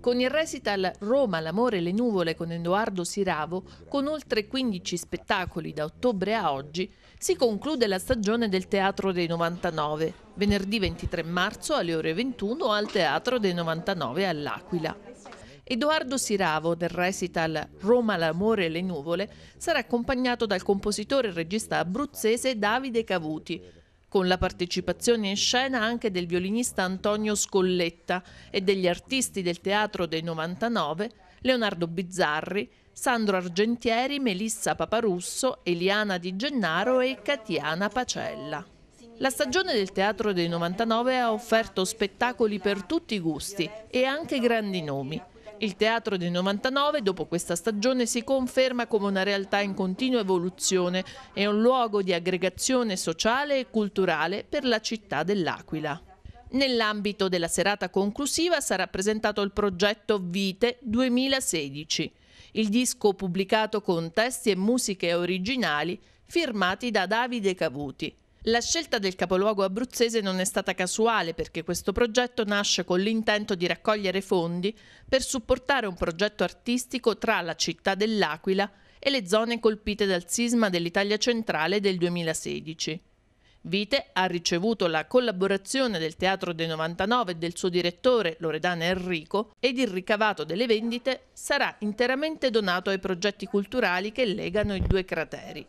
Con il recital Roma, l'amore e le nuvole con Edoardo Siravo, con oltre 15 spettacoli da ottobre a oggi, si conclude la stagione del Teatro dei 99, venerdì 23 marzo alle ore 21 al Teatro dei 99 all'Aquila. Edoardo Siravo del recital Roma l'amore e le nuvole sarà accompagnato dal compositore e regista abruzzese Davide Cavuti, con la partecipazione in scena anche del violinista Antonio Scolletta e degli artisti del Teatro dei 99 Leonardo Bizzarri, Sandro Argentieri, Melissa Paparusso, Eliana Di Gennaro e Catiana Pacella. La stagione del Teatro dei 99 ha offerto spettacoli per tutti i gusti e anche grandi nomi. Il teatro del 99 dopo questa stagione si conferma come una realtà in continua evoluzione e un luogo di aggregazione sociale e culturale per la città dell'Aquila. Nell'ambito della serata conclusiva sarà presentato il progetto Vite 2016, il disco pubblicato con testi e musiche originali firmati da Davide Cavuti, la scelta del capoluogo abruzzese non è stata casuale perché questo progetto nasce con l'intento di raccogliere fondi per supportare un progetto artistico tra la città dell'Aquila e le zone colpite dal sisma dell'Italia centrale del 2016. Vite ha ricevuto la collaborazione del Teatro dei 99 e del suo direttore Loredana Enrico ed il ricavato delle vendite sarà interamente donato ai progetti culturali che legano i due crateri.